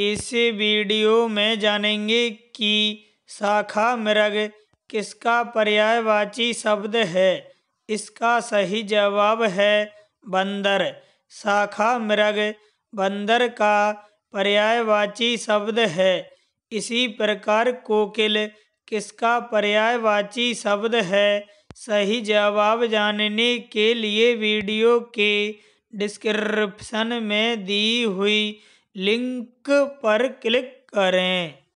इस वीडियो में जानेंगे कि शाखा मृग किसका पर्यायवाची शब्द है इसका सही जवाब है बंदर शाखा मृग बंदर का पर्यायवाची शब्द है इसी प्रकार कोकिल किसका पर्यायवाची शब्द है सही जवाब जानने के लिए वीडियो के डिस्क्रिप्शन में दी हुई लिंक पर क्लिक करें